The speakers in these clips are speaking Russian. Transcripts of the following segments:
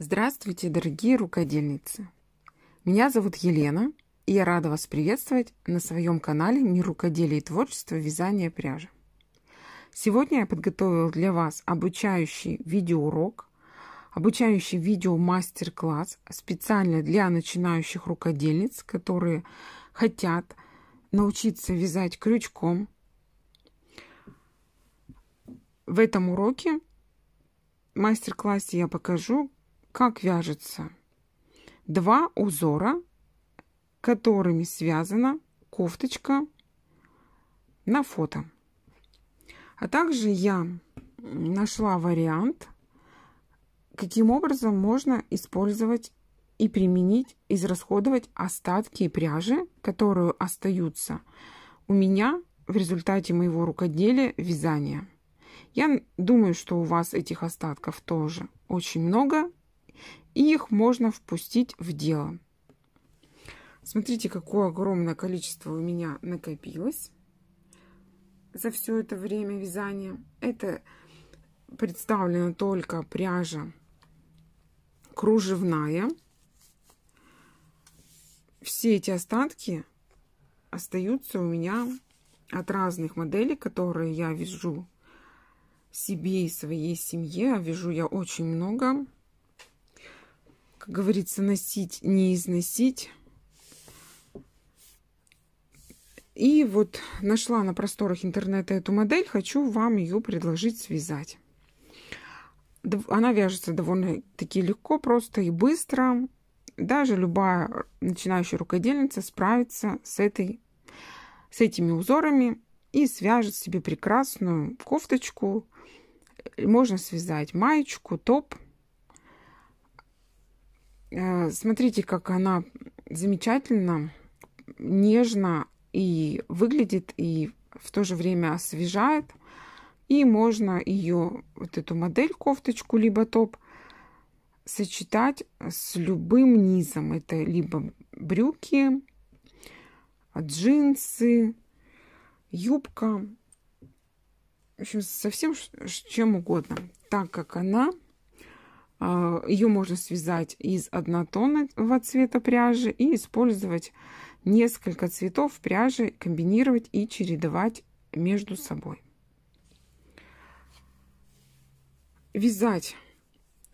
Здравствуйте, дорогие рукодельницы! Меня зовут Елена, и я рада вас приветствовать на своем канале «Мир рукоделия и творчества. Вязание пряжи». Сегодня я подготовила для вас обучающий видеоурок, обучающий видеомастер класс специально для начинающих рукодельниц, которые хотят научиться вязать крючком. В этом уроке мастер-классе я покажу, как вяжется два узора, которыми связана кофточка на фото. А также я нашла вариант, каким образом можно использовать и применить, израсходовать остатки пряжи, которые остаются у меня в результате моего рукоделия вязания. Я думаю, что у вас этих остатков тоже очень много, и их можно впустить в дело. Смотрите, какое огромное количество у меня накопилось за все это время вязания. Это представлена только пряжа кружевная. Все эти остатки остаются у меня от разных моделей, которые я вяжу себе и своей семье. вяжу я очень много как говорится, носить, не износить. И вот нашла на просторах интернета эту модель, хочу вам ее предложить связать. Она вяжется довольно-таки легко, просто и быстро. Даже любая начинающая рукодельница справится с, этой, с этими узорами и свяжет себе прекрасную кофточку. Можно связать маечку, топ – Э, смотрите, как она замечательно, нежно и выглядит, и в то же время освежает. И можно ее, вот эту модель, кофточку, либо топ, сочетать с любым низом. Это либо брюки, джинсы, юбка. В общем, совсем чем угодно. Так как она а, Ее можно связать из однотонного цвета пряжи и использовать несколько цветов пряжи, комбинировать и чередовать между собой. Вязать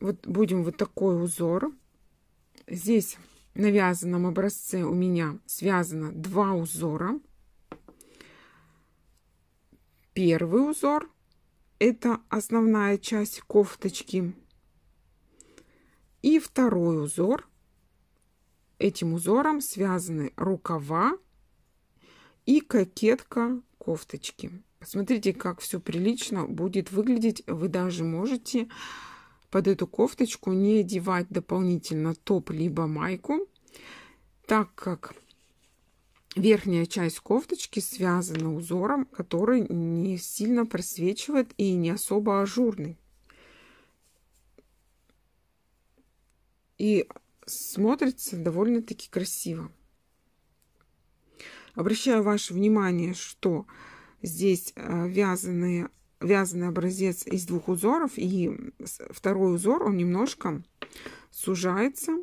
вот будем вот такой узор. Здесь на вязаном образце у меня связано два узора. Первый узор – это основная часть кофточки и второй узор. Этим узором связаны рукава и кокетка кофточки. Посмотрите, как все прилично будет выглядеть. Вы даже можете под эту кофточку не одевать дополнительно топ либо майку, так как верхняя часть кофточки связана узором, который не сильно просвечивает и не особо ажурный. и смотрится довольно-таки красиво. Обращаю ваше внимание, что здесь э, вязаные, вязаный образец из двух узоров, и второй узор, он немножко сужается.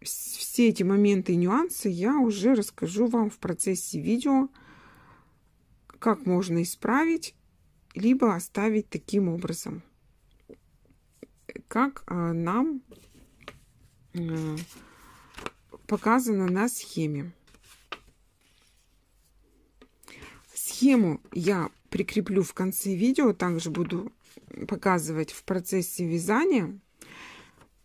Все эти моменты и нюансы я уже расскажу вам в процессе видео, как можно исправить, либо оставить таким образом, как э, нам Э, показано на схеме. Схему я прикреплю в конце видео, также буду показывать в процессе вязания.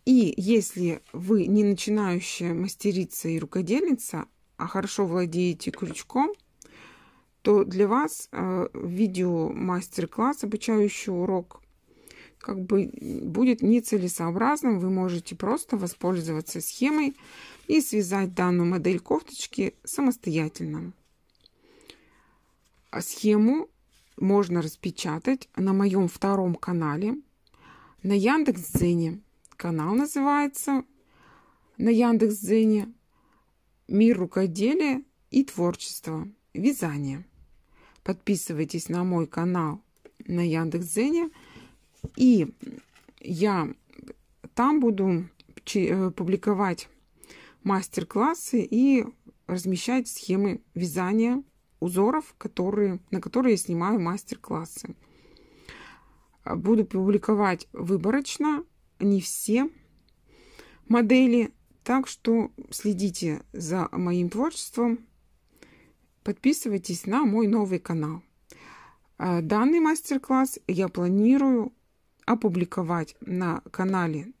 И если вы не начинающая мастерица и рукодельница, а хорошо владеете крючком, то для вас э, видео мастер-класс, обучающий урок как бы будет нецелесообразным. Вы можете просто воспользоваться схемой и связать данную модель кофточки самостоятельно. А схему можно распечатать на моем втором канале на Яндекс.Дзене. Канал называется на Яндекс.Дзене «Мир рукоделия и творчество Вязание». Подписывайтесь на мой канал на Яндекс.Дзене. И я там буду э, публиковать мастер-классы и размещать схемы вязания узоров, которые, на которые я снимаю мастер-классы. Буду публиковать выборочно, не все модели, так что следите за моим творчеством, подписывайтесь на мой новый канал. Э, данный мастер-класс я планирую опубликовать на канале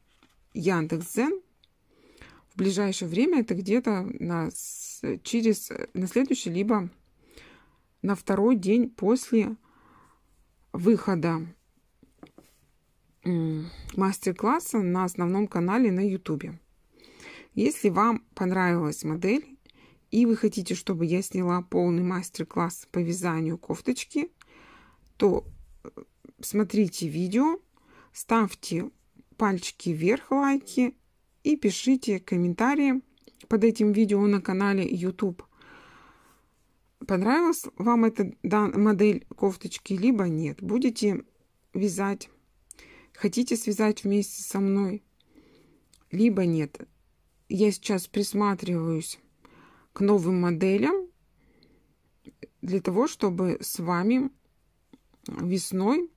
Яндекс.Зен. В ближайшее время это где-то на, через, на следующий, либо на второй день после выхода мастер-класса на основном канале на YouTube. Если вам понравилась модель и вы хотите, чтобы я сняла полный мастер-класс по вязанию кофточки, то э, смотрите видео ставьте пальчики вверх, лайки и пишите комментарии под этим видео на канале YouTube. Понравилась вам эта модель кофточки, либо нет. Будете вязать, хотите связать вместе со мной, либо нет. Я сейчас присматриваюсь к новым моделям для того, чтобы с вами весной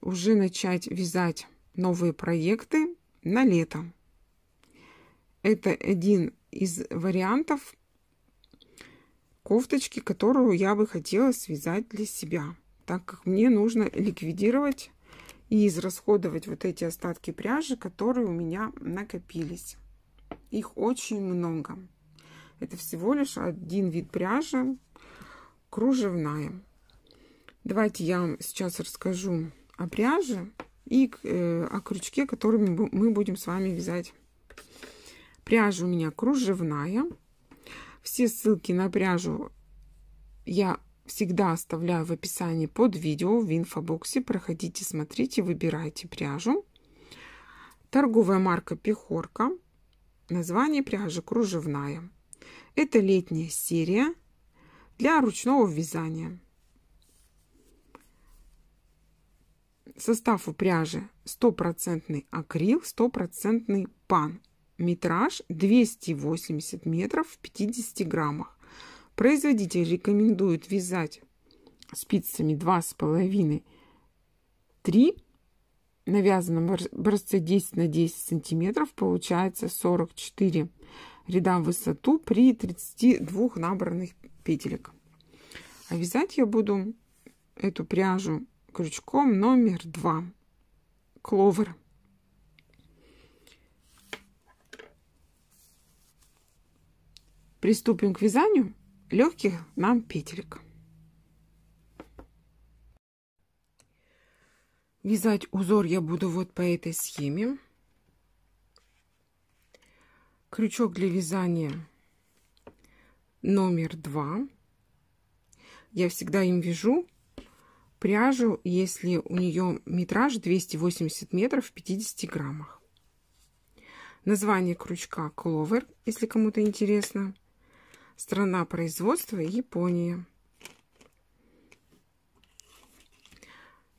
уже начать вязать новые проекты на лето. Это один из вариантов кофточки, которую я бы хотела связать для себя, так как мне нужно ликвидировать и израсходовать вот эти остатки пряжи, которые у меня накопились. Их очень много. Это всего лишь один вид пряжи, кружевная. Давайте я вам сейчас расскажу о пряже и э, о крючке, которыми мы будем с вами вязать. Пряжа у меня кружевная. Все ссылки на пряжу я всегда оставляю в описании под видео в инфобоксе. Проходите, смотрите, выбирайте пряжу. Торговая марка Пехорка. Название пряжи кружевная. Это летняя серия для ручного вязания. Состав у пряжи стопроцентный акрил, стопроцентный пан. Метраж 280 метров в 50 граммах. Производитель рекомендует вязать спицами 2,5-3 на вязаном образце 10 на 10 сантиметров получается 44 ряда в высоту при 32 набранных петелек. А вязать я буду эту пряжу крючком номер два кловер. Приступим к вязанию легких нам петелек. Вязать узор я буду вот по этой схеме. Крючок для вязания номер два. Я всегда им вяжу пряжу, если у нее метраж 280 метров в 50 граммах. Название крючка Clover, если кому-то интересно. Страна производства Япония.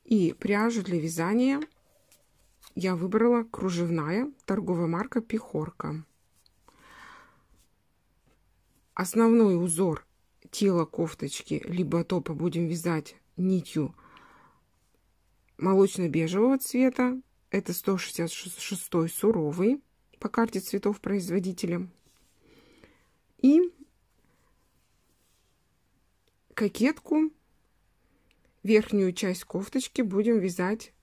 И пряжу для вязания я выбрала кружевная, торговая марка Пихорка. Основной узор тела кофточки либо топа будем вязать нитью молочно-бежевого цвета. Это 166 суровый по карте цветов производителя. И кокетку, верхнюю часть кофточки будем вязать.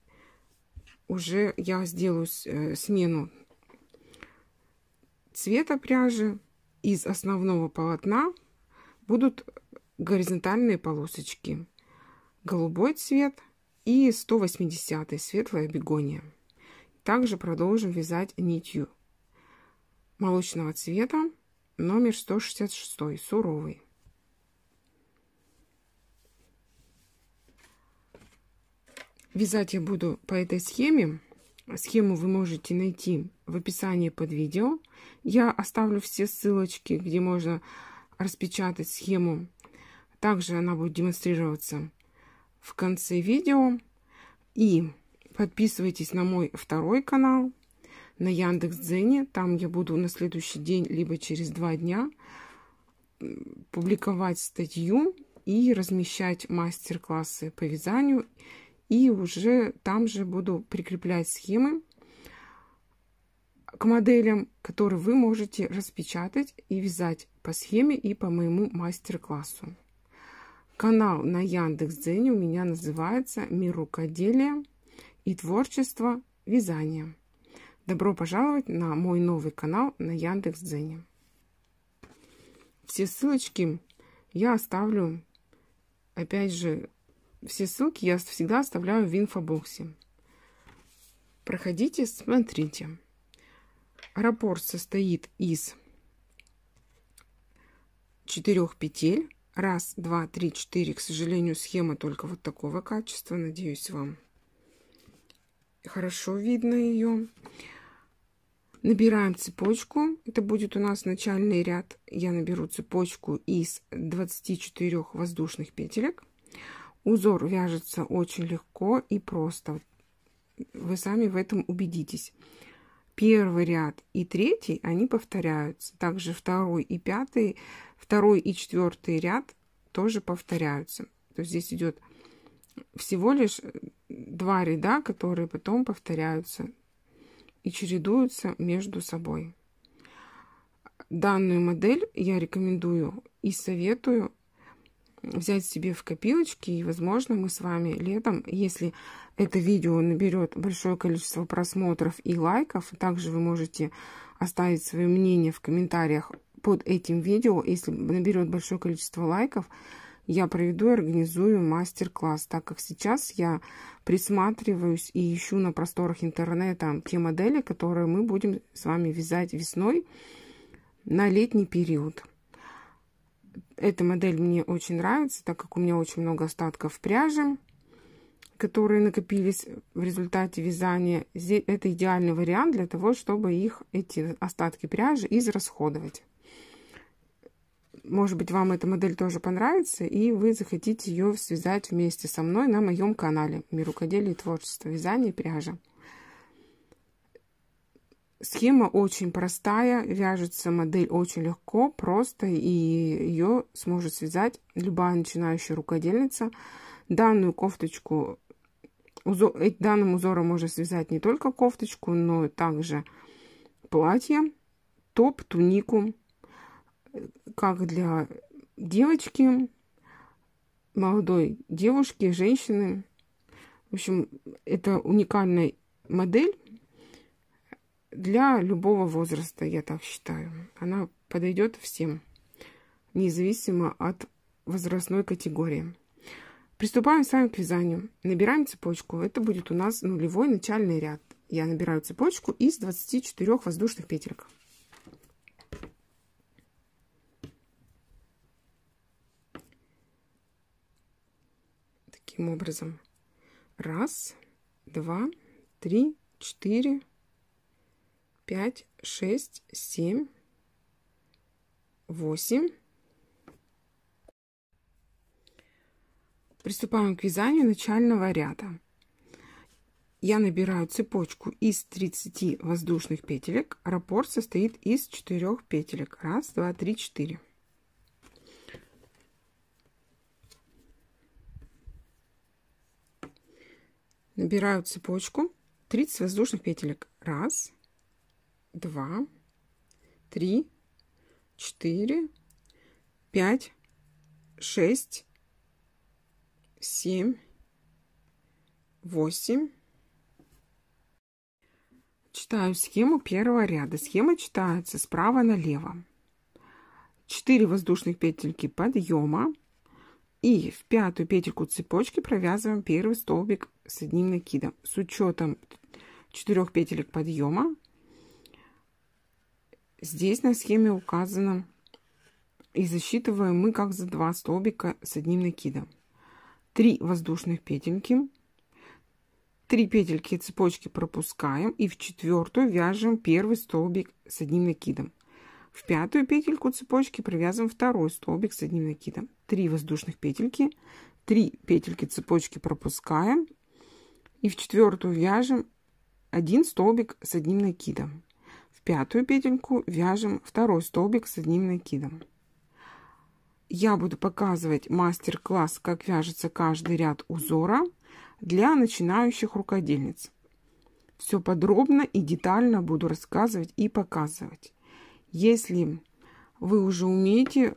Уже я сделаю э, смену цвета пряжи из основного полотна будут горизонтальные полосочки голубой цвет и 180 светлая бегония. Также продолжим вязать нитью молочного цвета номер 166 суровый. Вязать я буду по этой схеме. Схему вы можете найти в описании под видео. Я оставлю все ссылочки, где можно распечатать схему. Также она будет демонстрироваться в конце видео. И подписывайтесь на мой второй канал, на Яндекс Дзене, Там я буду на следующий день, либо через два дня публиковать статью и размещать мастер-классы по вязанию. И уже там же буду прикреплять схемы к моделям, которые вы можете распечатать и вязать по схеме и по моему мастер-классу. Канал на Яндекс.Дзене у меня называется «Мир рукоделия и творчество вязания». Добро пожаловать на мой новый канал на Яндекс.Дзене. Все ссылочки я оставлю, опять же, все ссылки я всегда оставляю в инфобоксе. Проходите, смотрите. Раппорт состоит из четырех петель Раз, два, три, четыре. К сожалению, схема только вот такого качества. Надеюсь, вам хорошо видно ее. Набираем цепочку. Это будет у нас начальный ряд. Я наберу цепочку из 24 воздушных петелек. Узор вяжется очень легко и просто. Вы сами в этом убедитесь. Первый ряд и третий, они повторяются. Также второй и пятый Второй и четвертый ряд тоже повторяются. То есть здесь идет всего лишь э, два ряда, которые потом повторяются и чередуются между собой. Данную модель я рекомендую и советую взять себе в копилочки, и, возможно, мы с вами летом, если это видео наберет большое количество просмотров и лайков, также вы можете оставить свое мнение в комментариях под этим видео, если наберет большое количество лайков, я проведу и организую мастер-класс, так как сейчас я присматриваюсь и ищу на просторах интернета те модели, которые мы будем с вами вязать весной на летний период. Эта модель мне очень нравится, так как у меня очень много остатков пряжи, которые накопились в результате вязания. Это идеальный вариант для того, чтобы их, эти остатки пряжи, израсходовать. Может быть, вам эта модель тоже понравится, и вы захотите ее связать вместе со мной на моем канале «Мир рукоделия и творчества. Вязание и пряжа». Схема очень простая, вяжется модель очень легко, просто, и ее сможет связать любая начинающая рукодельница. Данную кофточку, узор, э, данным узором можно связать не только кофточку, но также платье, топ, тунику, как для девочки, молодой девушки, женщины. В общем, это уникальная модель для любого возраста, я так считаю. Она подойдет всем, независимо от возрастной категории. Приступаем с вами к вязанию. Набираем цепочку. Это будет у нас нулевой начальный ряд. Я набираю цепочку из 24 воздушных петелек. таким образом. Раз, два, три, четыре, пять, шесть, семь, восемь. Приступаем к вязанию начального ряда. Я набираю цепочку из 30 воздушных петелек. Раппорт состоит из 4 петелек. Раз, два, три, четыре. набираю цепочку 30 воздушных петелек. Раз, два, три, четыре, пять, шесть, семь, восемь. Читаю схему первого ряда. Схема читается справа налево. 4 воздушных петельки подъема и в пятую петельку цепочки провязываем первый столбик с одним накидом. С учетом 4 петелек подъема, здесь на схеме указано и засчитываем мы как за два столбика с одним накидом. 3 воздушных петельки, 3 петельки цепочки пропускаем и в четвертую вяжем первый столбик с одним накидом. В пятую петельку цепочки провязываем второй столбик с одним накидом. 3 воздушных петельки, 3 петельки цепочки пропускаем и в четвертую вяжем один столбик с одним накидом. В пятую петельку вяжем второй столбик с одним накидом. Я буду показывать мастер-класс, как вяжется каждый ряд узора для начинающих рукодельниц. Все подробно и детально буду рассказывать и показывать. Если вы уже умеете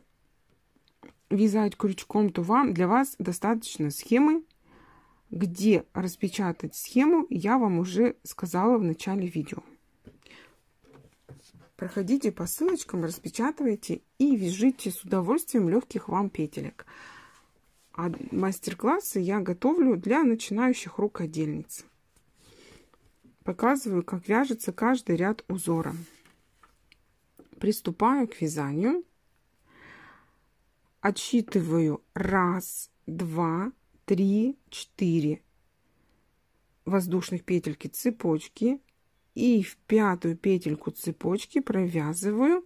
вязать крючком, то вам для вас достаточно схемы где распечатать схему, я вам уже сказала в начале видео. Проходите по ссылочкам, распечатывайте и вяжите с удовольствием легких вам петелек. А мастер-классы я готовлю для начинающих рукодельниц. Показываю, как вяжется каждый ряд узора. Приступаю к вязанию. Отсчитываю 1, 2, 3, 4 воздушных петельки цепочки и в пятую петельку цепочки провязываю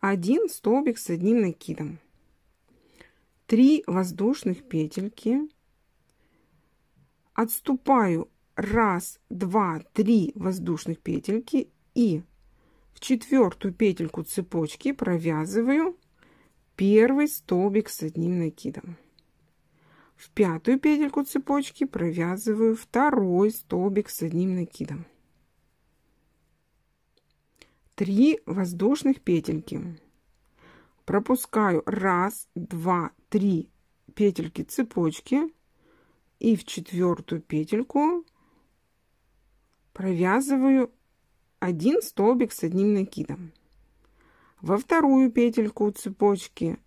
один столбик с одним накидом 3 воздушных петельки отступаю 1 2 3 воздушных петельки и в четвертую петельку цепочки провязываю первый столбик с одним накидом в пятую петельку цепочки провязываю второй столбик с одним накидом. 3 воздушных петельки. Пропускаю 1, 2, 3 петельки цепочки и в четвертую петельку провязываю один столбик с одним накидом. Во вторую петельку цепочки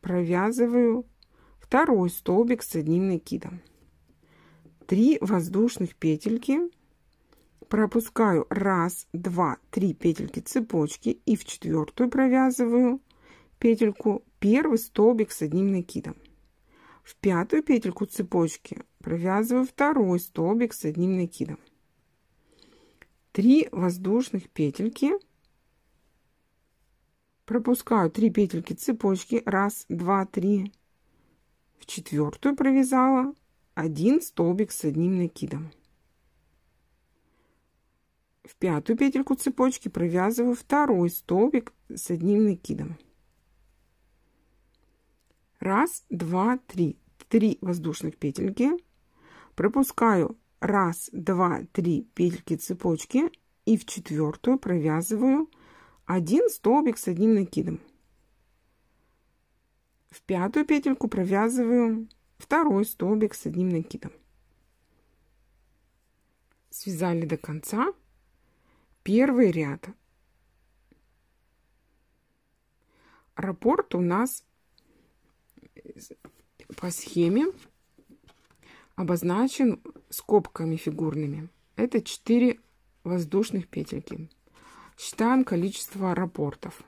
провязываю второй столбик с одним накидом. 3 воздушных петельки, пропускаю 1, 2, 3 петельки цепочки и в четвертую провязываю петельку первый столбик с одним накидом. В пятую петельку цепочки провязываю второй столбик с одним накидом. 3 воздушных петельки, пропускаю 3 петельки цепочки, 1, 2, 3 в четвертую провязала один столбик с одним накидом. В пятую петельку цепочки провязываю второй столбик с одним накидом. Раз, два, три. Три воздушных петельки. Пропускаю раз, два, три петельки цепочки и в четвертую провязываю один столбик с одним накидом. В пятую петельку провязываю второй столбик с одним накидом. Связали до конца первый ряд. Раппорт у нас по схеме обозначен скобками фигурными. Это 4 воздушных петельки. Считаем количество раппортов.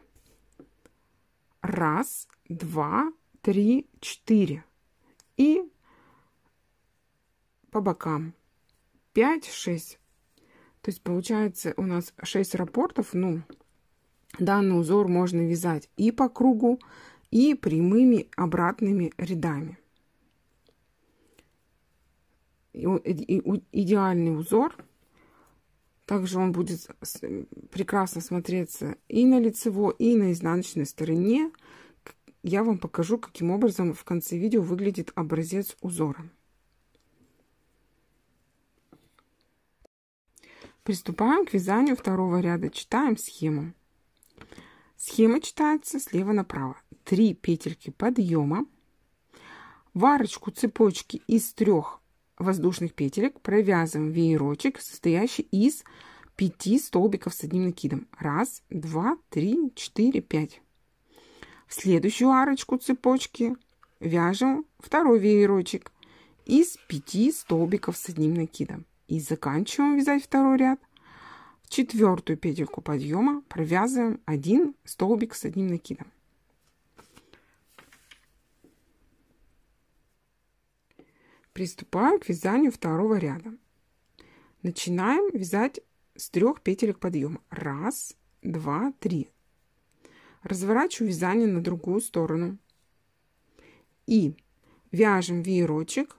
Раз, 2, 3, 4. И по бокам 5, 6. То есть получается у нас 6 рапортов. Ну, данный узор можно вязать и по кругу, и прямыми обратными рядами. Идеальный узор. Также он будет прекрасно смотреться и на лицевой, и на изнаночной стороне я вам покажу, каким образом в конце видео выглядит образец узора. Приступаем к вязанию второго ряда. Читаем схему. Схема читается слева направо. 3 петельки подъема, в арочку цепочки из трех воздушных петелек провязываем веерочек, состоящий из 5 столбиков с одним накидом. Раз, два, три, четыре, пять в следующую арочку цепочки вяжем второй веерочек из 5 столбиков с одним накидом и заканчиваем вязать второй ряд в четвертую петельку подъема провязываем один столбик с одним накидом Приступаем к вязанию второго ряда начинаем вязать с трех петелек подъема раз два три разворачиваю вязание на другую сторону и вяжем веерочек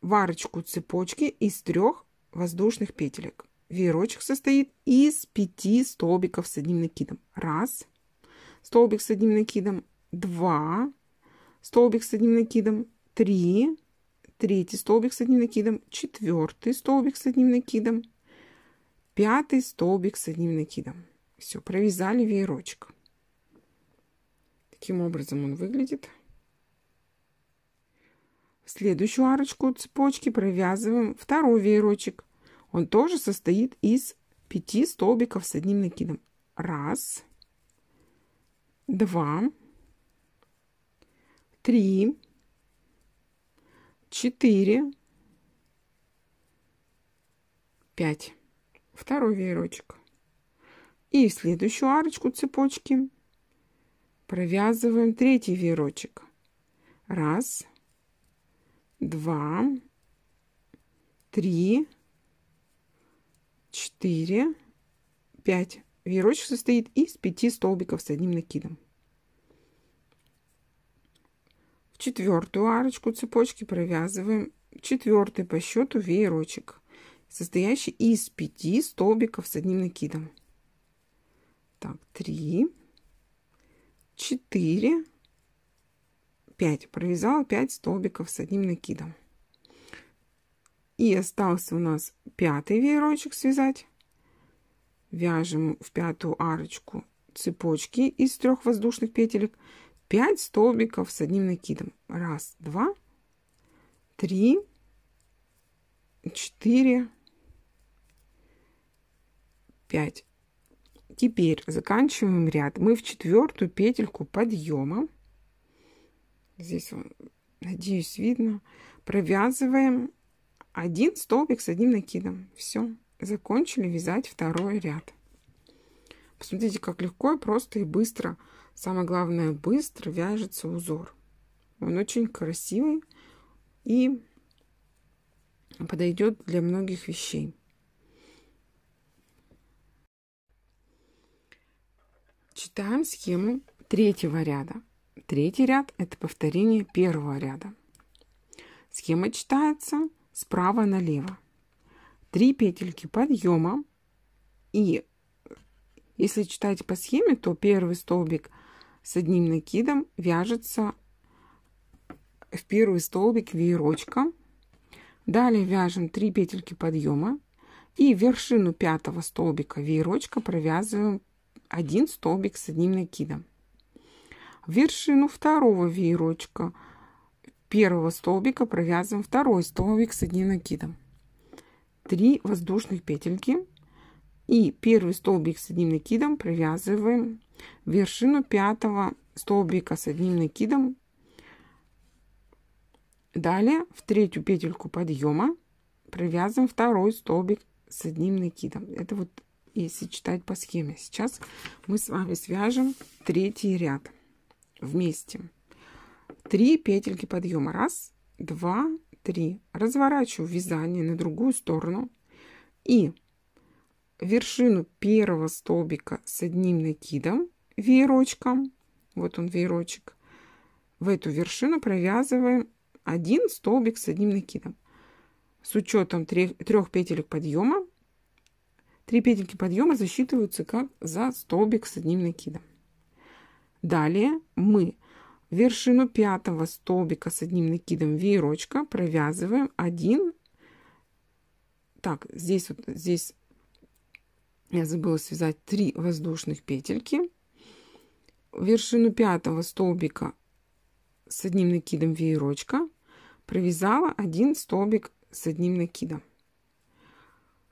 в арочку цепочки из трех воздушных петелек. Веерочек состоит из пяти столбиков с одним накидом. Раз, столбик с одним накидом, два, столбик с одним накидом, три, третий столбик с одним накидом, четвертый столбик с одним накидом, пятый столбик с одним накидом. Все, провязали веерочек. Таким образом он выглядит. следующую арочку цепочки провязываем второй веерочек. Он тоже состоит из 5 столбиков с одним накидом. Раз, два, три, четыре, пять. Второй веерочек. И в следующую арочку цепочки провязываем третий веерочек. Раз, два, три, четыре, пять. Веерочек состоит из пяти столбиков с одним накидом. В четвертую арочку цепочки провязываем четвертый по счету веерочек, состоящий из пяти столбиков с одним накидом. Так, 3, 4, 5. Провязала 5 столбиков с одним накидом. И остался у нас пятый веерочек связать. Вяжем в пятую арочку цепочки из трех воздушных петелек. 5 столбиков с одним накидом. Раз, два, три, четыре, пять. Теперь заканчиваем ряд. Мы в четвертую петельку подъема. Здесь, надеюсь, видно. Провязываем один столбик с одним накидом. Все, закончили вязать второй ряд. Посмотрите, как легко, просто и быстро. Самое главное, быстро вяжется узор. Он очень красивый и подойдет для многих вещей. Читаем схему третьего ряда. Третий ряд – это повторение первого ряда. Схема читается справа налево. Три петельки подъема. И если читать по схеме, то первый столбик с одним накидом вяжется в первый столбик веерочка. Далее вяжем 3 петельки подъема и вершину пятого столбика веерочка провязываем один столбик с одним накидом. вершину второго веерочка первого столбика провязываем второй столбик с одним накидом. 3 воздушных петельки и первый столбик с одним накидом провязываем вершину пятого столбика с одним накидом. Далее в третью петельку подъема провязываем второй столбик с одним накидом. Это вот и сочетать по схеме. Сейчас мы с вами свяжем третий ряд вместе. Три петельки подъема. Раз, два, три. Разворачиваю вязание на другую сторону и вершину первого столбика с одним накидом веерочком, вот он веерочек, в эту вершину провязываем один столбик с одним накидом. С учетом трех, трех петелек подъема Три петельки подъема засчитываются как за столбик с одним накидом. Далее мы вершину пятого столбика с одним накидом веерочка провязываем один. Так, здесь вот здесь я забыла связать три воздушных петельки. Вершину пятого столбика с одним накидом веерочка провязала один столбик с одним накидом.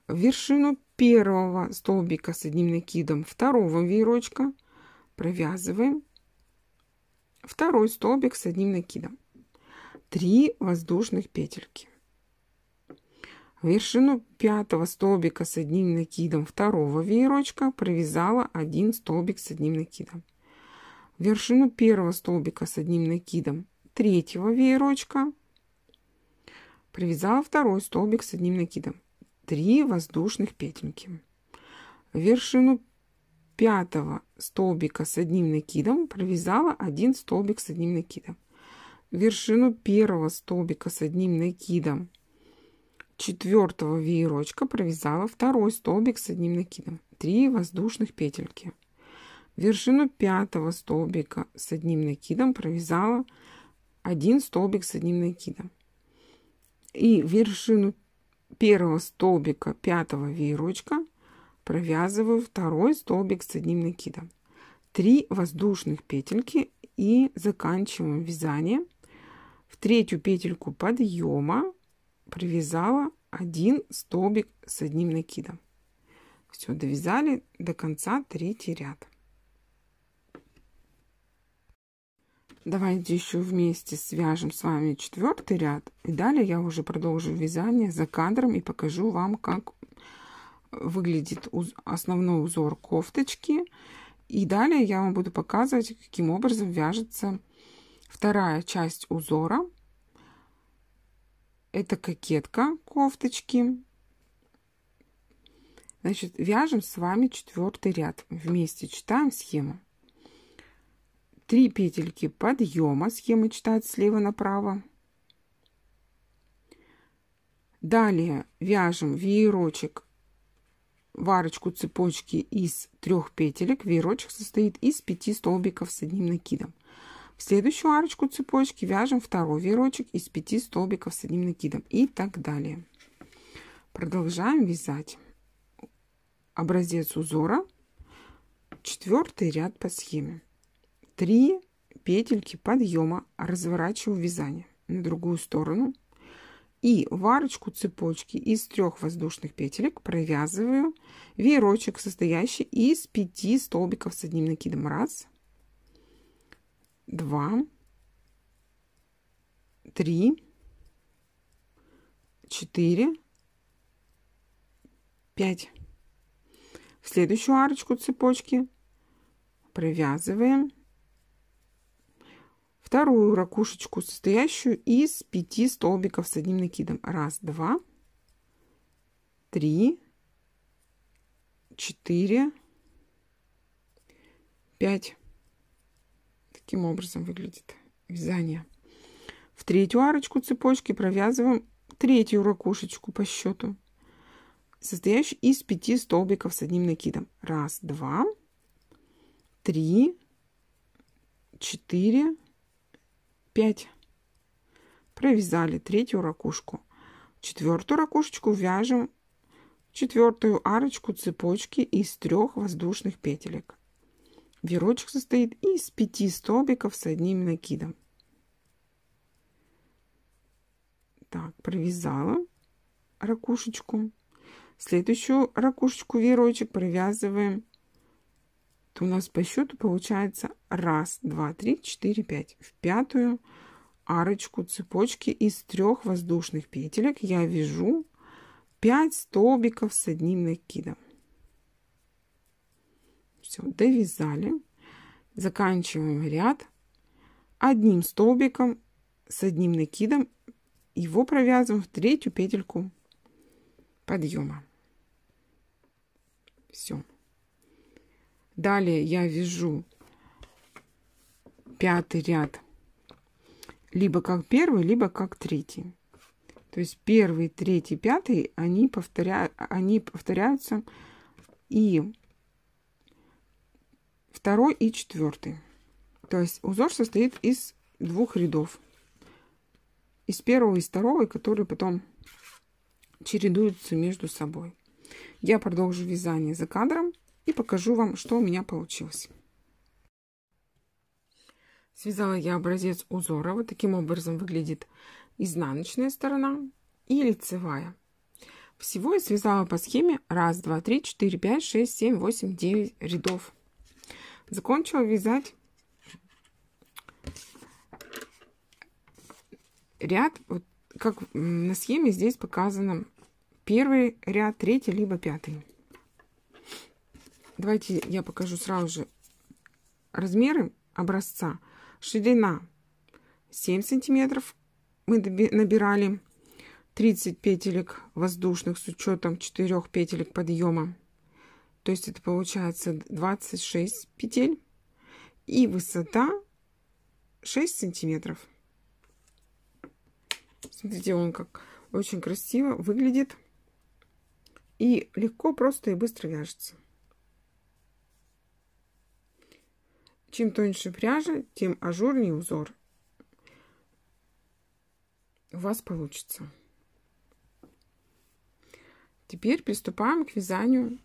Вершину первого столбика с одним накидом второго веерочка провязываем второй столбик с одним накидом 3 воздушных петельки вершину пятого столбика с одним накидом второго веерочка провязала 1 столбик с одним накидом вершину первого столбика с одним накидом третьего веерочка провязала второй столбик с одним накидом три воздушных петельки. Вершину пятого столбика с одним накидом провязала один столбик с одним накидом. Вершину первого столбика с одним накидом четвертого веерочка провязала второй столбик с одним накидом. Три воздушных петельки. Вершину пятого столбика с одним накидом провязала один столбик с одним накидом. И вершину первого столбика пятого веерочка провязываю второй столбик с одним накидом. 3 воздушных петельки и заканчиваем вязание. В третью петельку подъема провязала один столбик с одним накидом. Все, довязали до конца третий ряд. Давайте еще вместе свяжем с вами четвертый ряд. И далее я уже продолжу вязание за кадром и покажу вам, как выглядит основной узор кофточки. И далее я вам буду показывать, каким образом вяжется вторая часть узора. Это кокетка кофточки. Значит, вяжем с вами четвертый ряд. Вместе читаем схему. Три петельки подъема, схемы читать слева направо. Далее вяжем веерочек, варочку цепочки из трех петелек. Веерочек состоит из пяти столбиков с одним накидом. В следующую арочку цепочки вяжем второй веерочек из пяти столбиков с одним накидом и так далее. Продолжаем вязать образец узора, четвертый ряд по схеме. 3 петельки подъема разворачиваю вязание на другую сторону и в арочку цепочки из трех воздушных петелек провязываю веерочек, состоящий из 5 столбиков с одним накидом. Раз, два, три, четыре, пять. В следующую арочку цепочки провязываем вторую ракушечку, состоящую из 5 столбиков с одним накидом. Раз, два, три, четыре, пять. Таким образом выглядит вязание. В третью арочку цепочки провязываем третью ракушечку по счету, состоящую из 5 столбиков с одним накидом. Раз, два, три, четыре, 5. Провязали третью ракушку. Четвертую ракушечку вяжем четвертую арочку цепочки из трех воздушных петелек. Вирочек состоит из 5 столбиков с одним накидом. Так, провязала ракушечку. Следующую ракушечку веерочек провязываем то у нас по счету получается раз, два, три, четыре, пять. В пятую арочку цепочки из трех воздушных петелек я вяжу 5 столбиков с одним накидом. Все, довязали. Заканчиваем ряд одним столбиком с одним накидом. Его провязываем в третью петельку подъема. Все. Далее я вяжу пятый ряд либо как первый, либо как третий. То есть первый, третий, пятый, они, повторя... они повторяются и второй и четвертый. То есть узор состоит из двух рядов. Из первого и второго, которые потом чередуются между собой. Я продолжу вязание за кадром и покажу вам, что у меня получилось. Связала я образец узора. Вот таким образом выглядит изнаночная сторона и лицевая. Всего я связала по схеме 1, 2, 3, 4, 5, 6, 7, 8, 9 рядов. Закончила вязать ряд, вот как на схеме здесь показано первый ряд, третий, либо пятый. Давайте я покажу сразу же размеры образца. Ширина 7 сантиметров. Мы набирали 30 петелек воздушных с учетом 4 петелек подъема. То есть это получается 26 петель. И высота 6 сантиметров. Смотрите, он как очень красиво выглядит. И легко, просто и быстро вяжется. Чем тоньше пряжа, тем ажурнее узор. У вас получится. Теперь приступаем к вязанию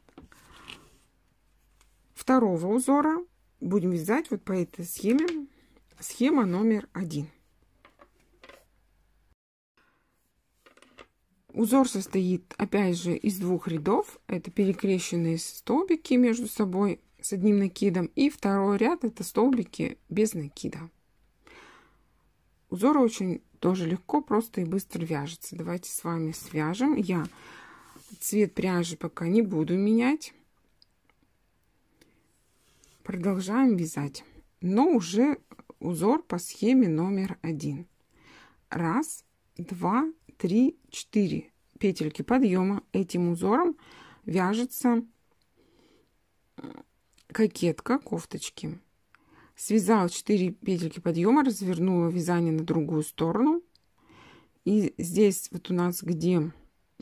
второго узора. Будем вязать вот по этой схеме. Схема номер один. Узор состоит, опять же, из двух рядов. Это перекрещенные столбики между собой с одним накидом. И второй ряд это столбики без накида. Узор очень тоже легко, просто и быстро вяжется. Давайте с вами свяжем. Я цвет пряжи пока не буду менять. Продолжаем вязать, но уже узор по схеме номер один. Раз, два, три, четыре петельки подъема. Этим узором вяжется кокетка кофточки. Связала 4 петельки подъема, развернула вязание на другую сторону. И здесь вот у нас, где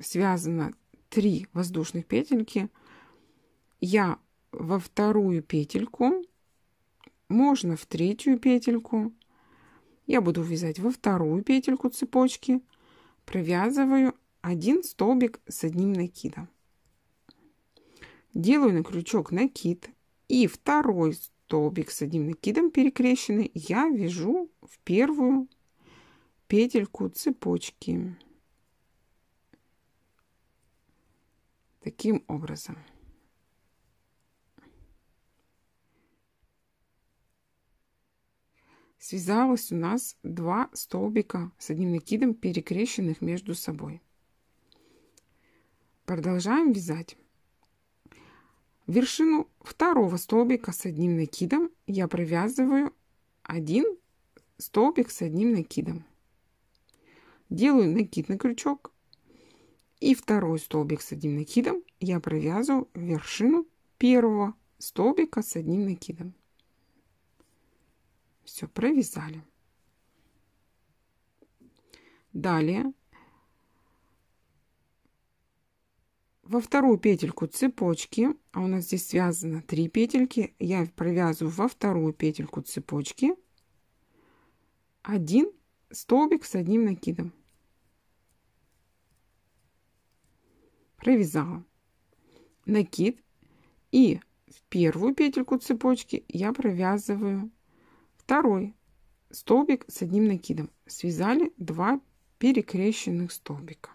связано 3 воздушных петельки, я во вторую петельку, можно в третью петельку, я буду вязать во вторую петельку цепочки, провязываю один столбик с одним накидом. Делаю на крючок накид и второй столбик с одним накидом перекрещенный я вяжу в первую петельку цепочки. Таким образом. Связалось у нас два столбика с одним накидом, перекрещенных между собой. Продолжаем вязать. Вершину второго столбика с одним накидом я провязываю один столбик с одним накидом. Делаю накид на крючок и второй столбик с одним накидом я провязываю вершину первого столбика с одним накидом. Все, провязали. Далее во вторую петельку цепочки, а у нас здесь связано 3 петельки, я провязываю во вторую петельку цепочки один столбик с одним накидом. Провязала накид и в первую петельку цепочки я провязываю второй столбик с одним накидом. Связали два перекрещенных столбика.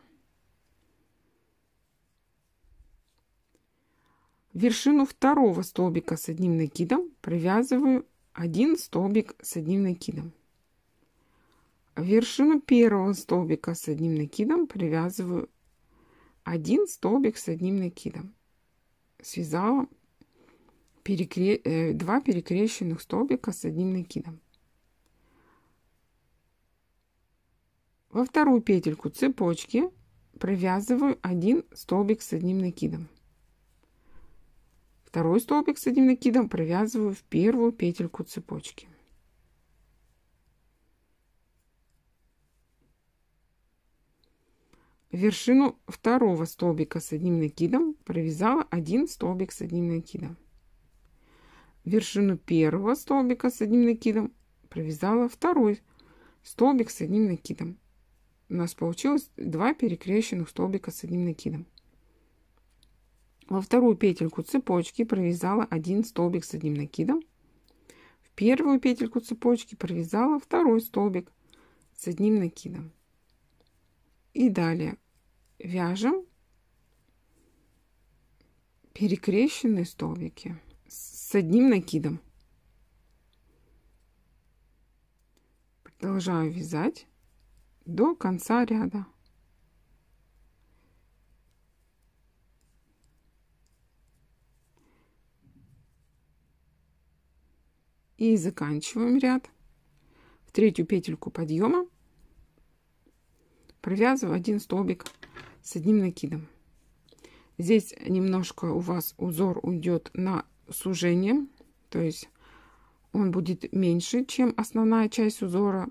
вершину второго столбика с одним накидом провязываю один столбик с одним накидом. Вершину первого столбика с одним накидом привязываю один столбик с одним накидом. Связала перекре... Э, два перекрещенных столбика с одним накидом. Во вторую петельку цепочки провязываю один столбик с одним накидом. Второй столбик с одним накидом провязываю в первую петельку цепочки. вершину второго столбика с одним накидом провязала один столбик с одним накидом. Вершину первого столбика с одним накидом провязала второй столбик с одним накидом. У нас получилось два перекрещенных столбика с одним накидом. Во вторую петельку цепочки провязала один столбик с одним накидом. В первую петельку цепочки провязала второй столбик с одним накидом. И далее вяжем перекрещенные столбики с одним накидом. Продолжаю вязать до конца ряда. и заканчиваем ряд в третью петельку подъема провязываю один столбик с одним накидом здесь немножко у вас узор уйдет на сужение то есть он будет меньше чем основная часть узора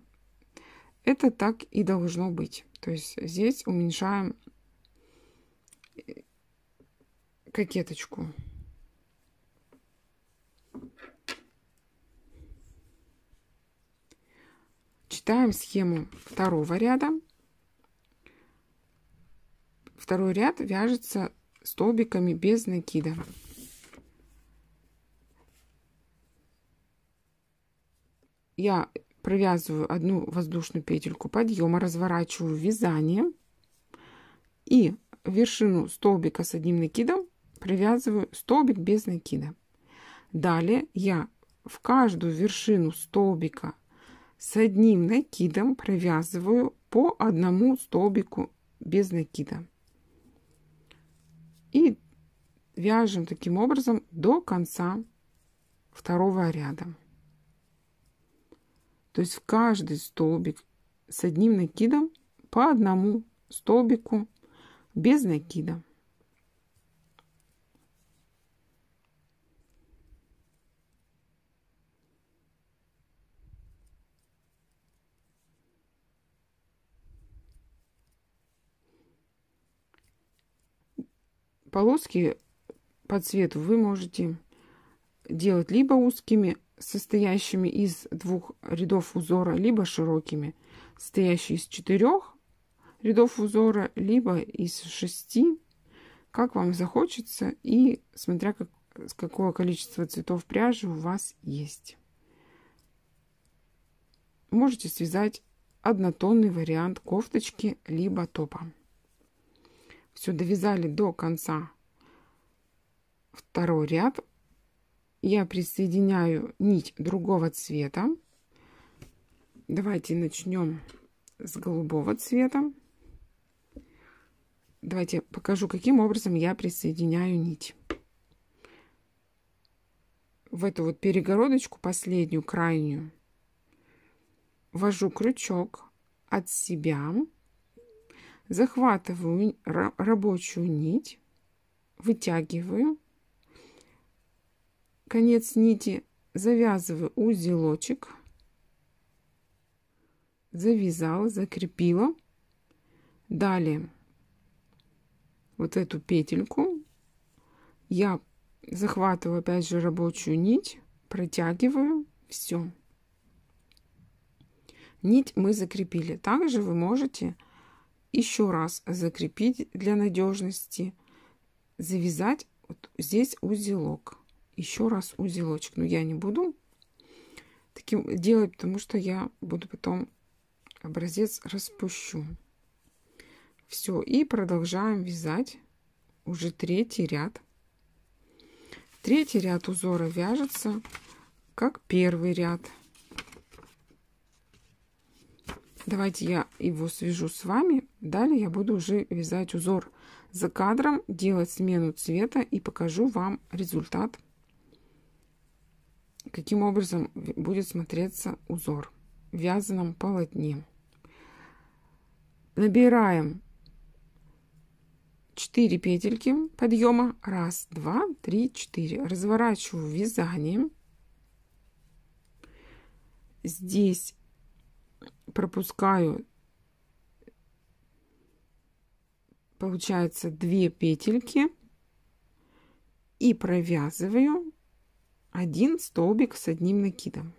это так и должно быть то есть здесь уменьшаем кокеточку Читаем схему второго ряда. Второй ряд вяжется столбиками без накида. Я провязываю одну воздушную петельку подъема, разворачиваю вязание и вершину столбика с одним накидом провязываю столбик без накида. Далее я в каждую вершину столбика с одним накидом провязываю по одному столбику без накида. И вяжем таким образом до конца второго ряда. То есть в каждый столбик с одним накидом по одному столбику без накида. полоски по цвету вы можете делать либо узкими, состоящими из двух рядов узора, либо широкими, состоящие из четырех рядов узора, либо из шести, как вам захочется и смотря как, какое количество цветов пряжи у вас есть. Можете связать однотонный вариант кофточки либо топа все довязали до конца второй ряд я присоединяю нить другого цвета давайте начнем с голубого цвета давайте покажу каким образом я присоединяю нить в эту вот перегородочку последнюю крайнюю ввожу крючок от себя захватываю рабочую нить, вытягиваю, конец нити завязываю узелочек, завязала, закрепила. Далее вот эту петельку я захватываю опять же рабочую нить, протягиваю, все. Нить мы закрепили. Также вы можете еще раз закрепить для надежности, завязать вот здесь узелок. Еще раз узелочек. Но я не буду таким делать, потому что я буду потом образец распущу. Все, и продолжаем вязать уже третий ряд. Третий ряд узора вяжется как первый ряд. Давайте я его свяжу с вами. Далее я буду уже вязать узор за кадром, делать смену цвета и покажу вам результат, каким образом будет смотреться узор в вязаном полотне. Набираем 4 петельки подъема. Раз, два, три, четыре. Разворачиваю вязание. Здесь пропускаю получается две петельки и провязываю один столбик с одним накидом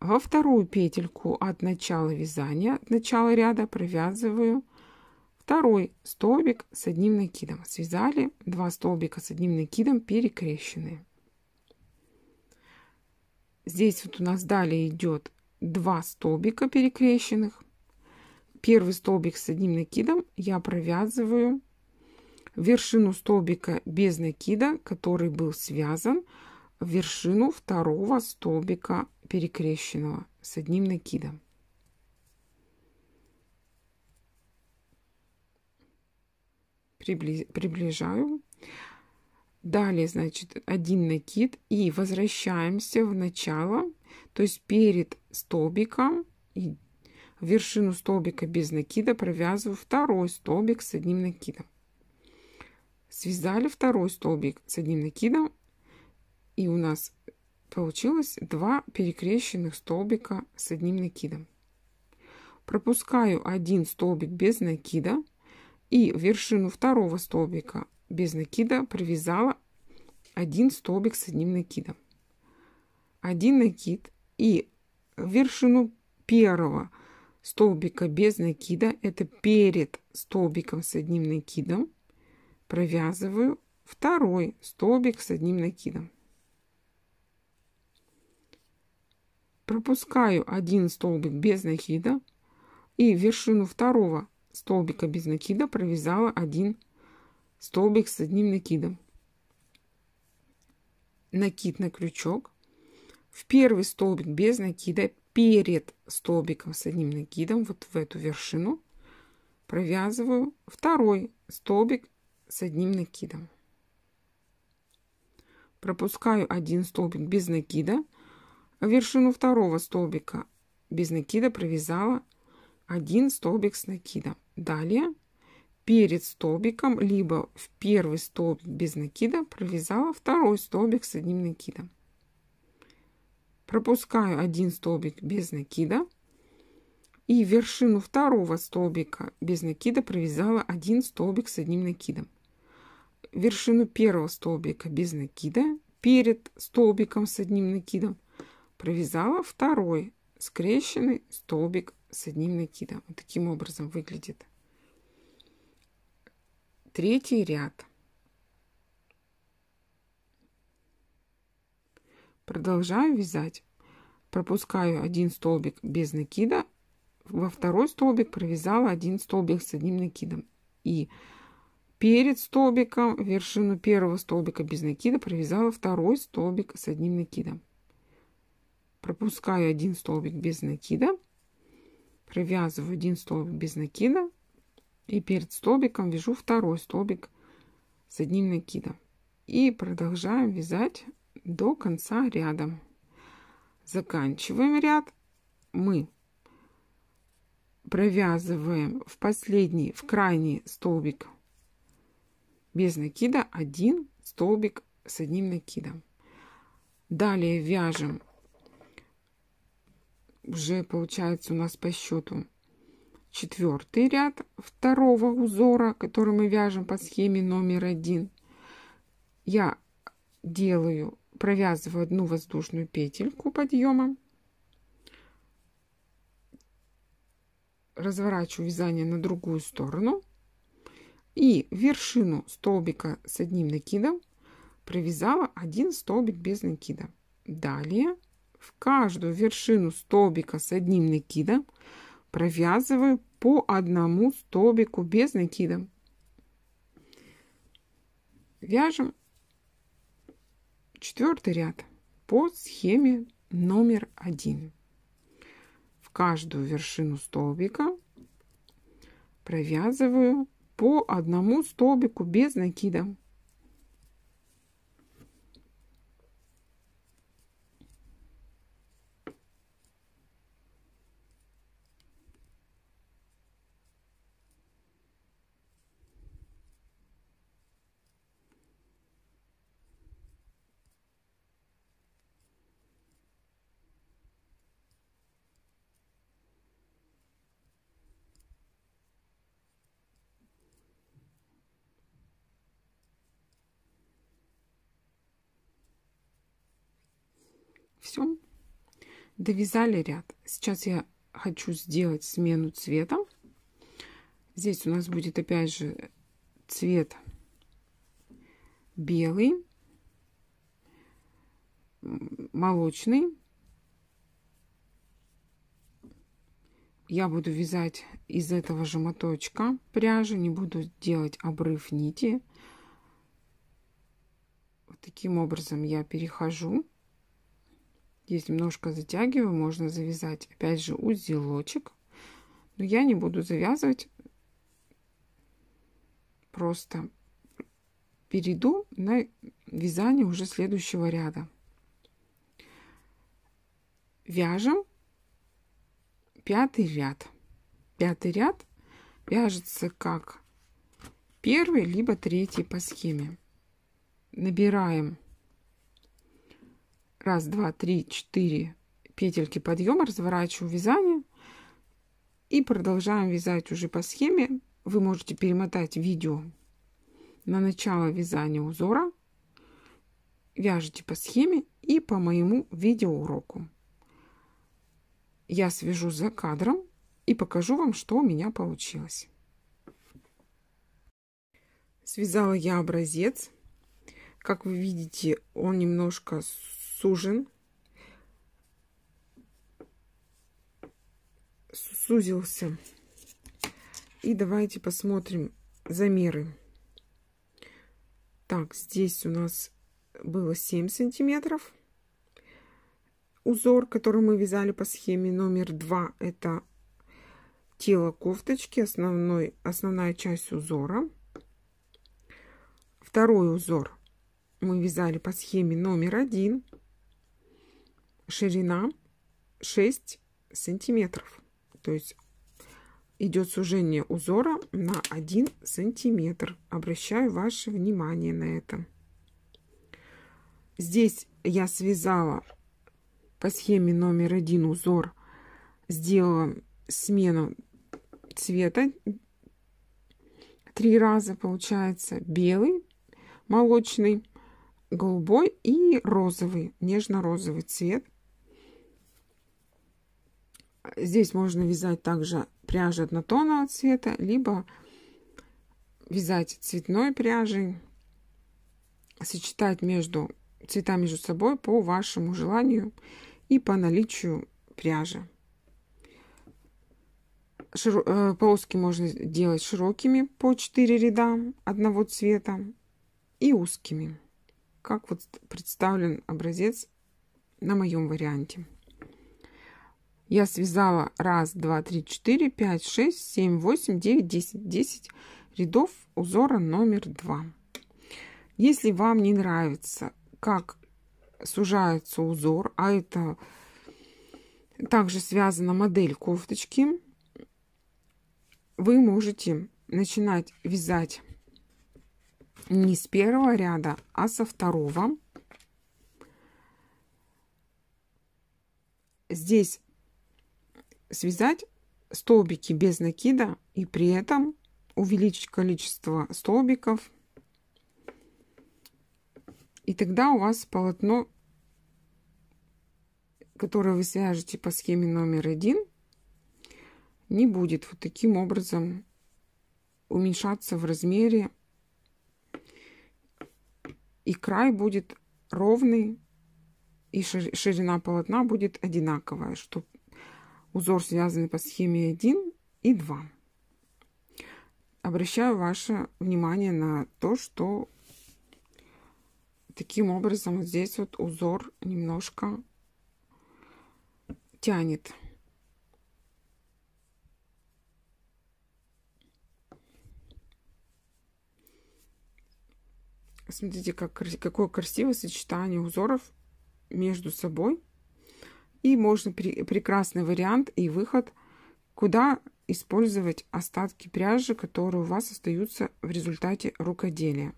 во вторую петельку от начала вязания от начала ряда провязываю второй столбик с одним накидом связали два столбика с одним накидом перекрещенные Здесь вот у нас далее идет два столбика перекрещенных. Первый столбик с одним накидом я провязываю вершину столбика без накида, который был связан, в вершину второго столбика перекрещенного с одним накидом. Приближаю Далее, значит, один накид и возвращаемся в начало, то есть перед столбиком и вершину столбика без накида провязываю второй столбик с одним накидом. Связали второй столбик с одним накидом и у нас получилось два перекрещенных столбика с одним накидом. Пропускаю один столбик без накида и вершину второго столбика без накида провязала один столбик с одним накидом. Один накид и вершину первого столбика без накида, это перед столбиком с одним накидом, провязываю второй столбик с одним накидом. Пропускаю один столбик без накида и вершину второго столбика без накида провязала один столбик с одним накидом накид на крючок, в первый столбик без накида, перед столбиком с одним накидом, вот в эту вершину, провязываю второй столбик с одним накидом. Пропускаю один столбик без накида, вершину второго столбика без накида провязала один столбик с накидом. Далее перед столбиком, либо в первый столбик без накида провязала второй столбик с одним накидом. Пропускаю один столбик без накида и вершину второго столбика без накида провязала один столбик с одним накидом. Вершину первого столбика без накида перед столбиком с одним накидом провязала второй скрещенный столбик с одним накидом. Вот таким образом выглядит Третий ряд. Продолжаю вязать. Пропускаю один столбик без накида. Во второй столбик провязала один столбик с одним накидом. И перед столбиком вершину первого столбика без накида провязала второй столбик с одним накидом. Пропускаю один столбик без накида. Провязываю один столбик без накида и перед столбиком вяжу второй столбик с одним накидом. И продолжаем вязать до конца ряда. Заканчиваем ряд. Мы провязываем в последний, в крайний столбик без накида один столбик с одним накидом. Далее вяжем уже получается у нас по счету четвертый ряд второго узора, который мы вяжем по схеме номер один, я делаю, провязываю одну воздушную петельку подъема, разворачиваю вязание на другую сторону и вершину столбика с одним накидом провязала один столбик без накида. Далее в каждую вершину столбика с одним накидом провязываю по одному столбику без накида. Вяжем четвертый ряд по схеме номер один. В каждую вершину столбика провязываю по одному столбику без накида. довязали ряд. Сейчас я хочу сделать смену цвета. Здесь у нас будет опять же цвет белый, молочный. Я буду вязать из этого же моточка пряжи, не буду делать обрыв нити. Вот таким образом я перехожу Здесь немножко затягиваю, можно завязать опять же узелочек. Но я не буду завязывать. Просто перейду на вязание уже следующего ряда. Вяжем пятый ряд. Пятый ряд вяжется как первый, либо третий по схеме. Набираем раз, два, три, четыре петельки подъема, разворачиваю вязание и продолжаем вязать уже по схеме. Вы можете перемотать видео на начало вязания узора, вяжите по схеме и по моему видео уроку. Я свяжу за кадром и покажу вам, что у меня получилось. Связала я образец. Как вы видите, он немножко сужен, сузился. И давайте посмотрим замеры. Так, здесь у нас было 7 сантиметров. Узор, который мы вязали по схеме номер 2, это тело кофточки, основной, основная часть узора. Второй узор мы вязали по схеме номер 1 ширина 6 сантиметров. То есть идет сужение узора на 1 сантиметр. Обращаю ваше внимание на это. Здесь я связала по схеме номер один узор, сделала смену цвета три раза получается белый, молочный, голубой и розовый, нежно-розовый цвет. Здесь можно вязать также пряжи однотонного цвета, либо вязать цветной пряжей, сочетать между цвета между собой по вашему желанию и по наличию пряжи. Широ... Э, полоски можно делать широкими по 4 ряда одного цвета и узкими, как вот представлен образец на моем варианте. Я связала 1, 2, 3, 4, 5, 6, 7, 8, 9, 10, 10 рядов узора номер 2. Если вам не нравится, как сужается узор, а это также связана модель кофточки, вы можете начинать вязать не с первого ряда, а со второго. Здесь связать столбики без накида и при этом увеличить количество столбиков. И тогда у вас полотно, которое вы свяжете по схеме номер один, не будет вот таким образом уменьшаться в размере. И край будет ровный, и ширина полотна будет одинаковая, чтобы узор, связанный по схеме 1 и 2. Обращаю ваше внимание на то, что таким образом вот здесь вот узор немножко тянет. Смотрите, как, какое красивое сочетание узоров между собой. И можно при, прекрасный вариант и выход, куда использовать остатки пряжи, которые у вас остаются в результате рукоделия.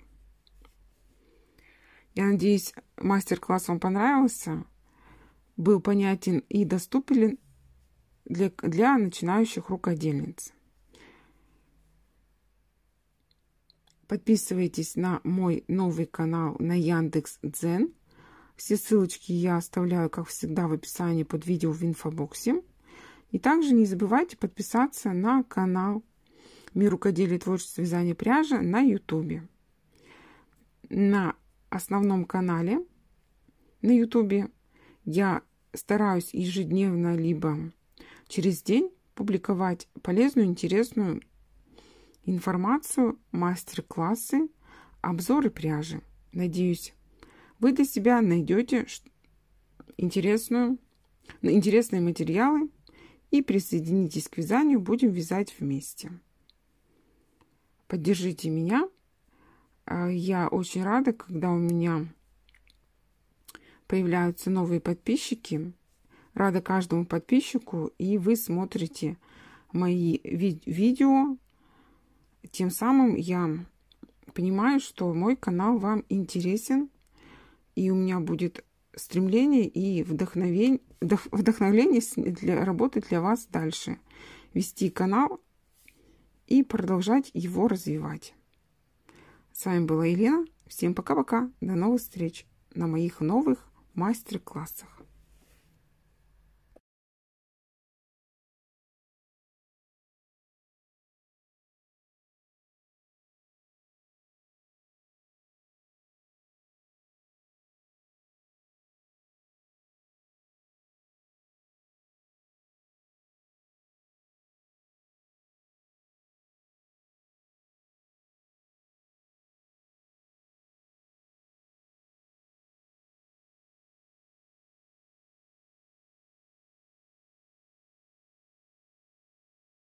Я надеюсь, мастер-класс вам понравился, был понятен и доступен для, для начинающих рукодельниц. Подписывайтесь на мой новый канал на Яндекс.Дзен. Дзен. Все ссылочки я оставляю, как всегда, в описании под видео в инфобоксе. И также не забывайте подписаться на канал «Мир рукоделия творчества вязания пряжи» на YouTube. На основном канале на YouTube я стараюсь ежедневно либо через день публиковать полезную, интересную информацию, мастер-классы, обзоры пряжи. Надеюсь, вы для себя найдете интересную, интересные материалы и присоединитесь к вязанию, будем вязать вместе. Поддержите меня. А, я очень рада, когда у меня появляются новые подписчики. Рада каждому подписчику, и вы смотрите мои ви видео. Тем самым я понимаю, что мой канал вам интересен, и у меня будет стремление и вдохновение, вдохновление для работы для вас дальше. Вести канал и продолжать его развивать. С вами была Елена. Всем пока-пока. До новых встреч на моих новых мастер-классах.